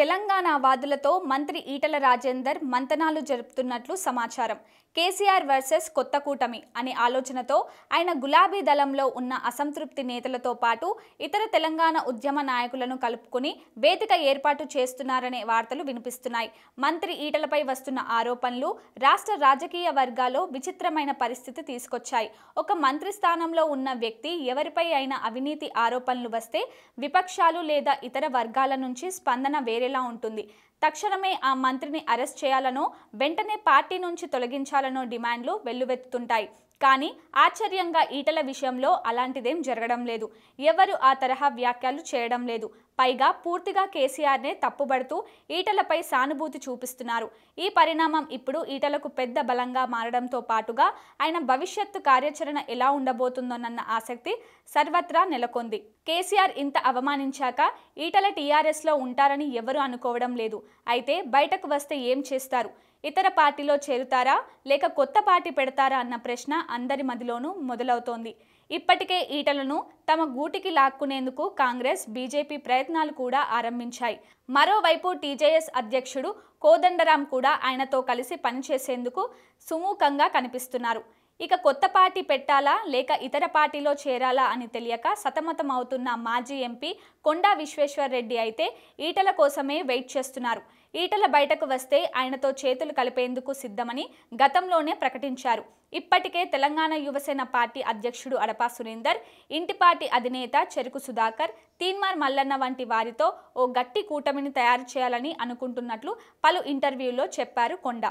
తెలంగాణ వాదులతో మంత్రి ఈటల రాజేందర్ మంతనాలు జరుపుతున్నట్లు సమాచారం కేసీఆర్ వర్సెస్ కొత్త కూటమి అనే ఆలోచనతో ఆయన గులాబీ దళంలో ఉన్న అసంతృప్తి నేతలతో పాటు ఇతర తెలంగాణ ఉద్యమ నాయకులను కలుపుకుని వేదిక ఏర్పాటు చేస్తున్నారనే వార్తలు వినిపిస్తున్నాయి మంత్రి ఈటలపై వస్తున్న ఆరోపణలు రాష్ట్ర రాజకీయ వర్గాల్లో విచిత్రమైన పరిస్థితి తీసుకొచ్చాయి ఒక మంత్రి స్థానంలో ఉన్న వ్యక్తి ఎవరిపై అయినా అవినీతి ఆరోపణలు వస్తే విపక్షాలు లేదా ఇతర వర్గాల నుంచి స్పందన వేరే ఉండేలా ఉంటుంది తక్షణమే ఆ మంత్రిని అరెస్ట్ చేయాలనో వెంటనే పార్టీ నుంచి తొలగించాలనో డిమాండ్లు వెల్లువెత్తుతుంటాయి కానీ ఆశ్చర్యంగా ఈటల విషయంలో అలాంటిదేం జరగడం లేదు ఎవరు ఆ తరహా వ్యాఖ్యలు చేయడం లేదు పైగా పూర్తిగా కేసీఆర్నే తప్పుబడుతూ ఈటలపై సానుభూతి చూపిస్తున్నారు ఈ పరిణామం ఇప్పుడు ఈటలకు పెద్ద బలంగా మారడంతో పాటుగా ఆయన భవిష్యత్తు కార్యాచరణ ఎలా ఉండబోతుందోనన్న ఆసక్తి సర్వత్రా నెలకొంది కేసీఆర్ ఇంత అవమానించాక ఈటల టీఆర్ఎస్లో ఉంటారని ఎవరు అనుకోవడం లేదు అయితే బయటకు వస్తే ఏం చేస్తారు ఇతర పార్టీలో చేరుతారా లేక కొత్త పార్టీ పెడతారా అన్న ప్రశ్న అందరి మదిలోనూ మొదలవుతోంది ఇప్పటికే ఈటలను తమ గూటికి లాక్కునేందుకు కాంగ్రెస్ బీజేపీ ప్రయత్నాలు కూడా ఆరంభించాయి మరోవైపు టీజేఎస్ అధ్యక్షుడు కోదండరాం కూడా ఆయనతో కలిసి పనిచేసేందుకు సుముఖంగా కనిపిస్తున్నారు ఇక కొత్త పార్టీ పెట్టాలా లేక ఇతర పార్టీలో చేరాలా అని తెలియక సతమతం అవుతున్న మాజీ ఎంపీ కొండా విశ్వేశ్వర్ రెడ్డి అయితే ఈటల కోసమే వెయిట్ చేస్తున్నారు ఈటల బయటకు వస్తే ఆయనతో చేతులు కలిపేందుకు సిద్ధమని గతంలోనే ప్రకటించారు ఇప్పటికే తెలంగాణ యువసేన పార్టీ అధ్యక్షుడు అడపా సురేందర్ ఇంటి పార్టీ అధినేత చెరుకు సుధాకర్ తీన్మార్ మల్లన్న వంటి వారితో ఓ గట్టి కూటమిని తయారు చేయాలని అనుకుంటున్నట్లు పలు ఇంటర్వ్యూల్లో చెప్పారు కొండ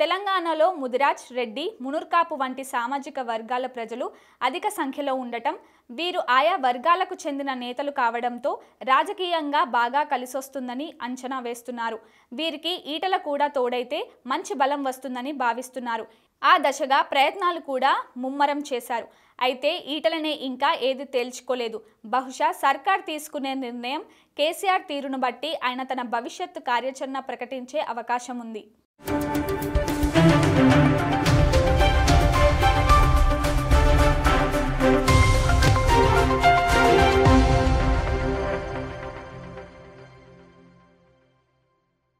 తెలంగాణలో ముదిరాజ్ రెడ్డి మునుర్కాపు వంటి సామాజిక వర్గాల ప్రజలు అధిక సంఖ్యలో ఉండటం వీరు ఆయా వర్గాలకు చెందిన నేతలు కావడంతో రాజకీయంగా బాగా కలిసొస్తుందని అంచనా వేస్తున్నారు వీరికి ఈటల కూడా తోడైతే మంచి బలం వస్తుందని భావిస్తున్నారు ఆ దశగా ప్రయత్నాలు కూడా ముమ్మరం చేశారు అయితే ఈటలనే ఇంకా ఏది తేల్చుకోలేదు బహుశా సర్కార్ తీసుకునే నిర్ణయం కేసీఆర్ తీరును బట్టి ఆయన తన భవిష్యత్తు కార్యాచరణ ప్రకటించే అవకాశం ఉంది Thank you.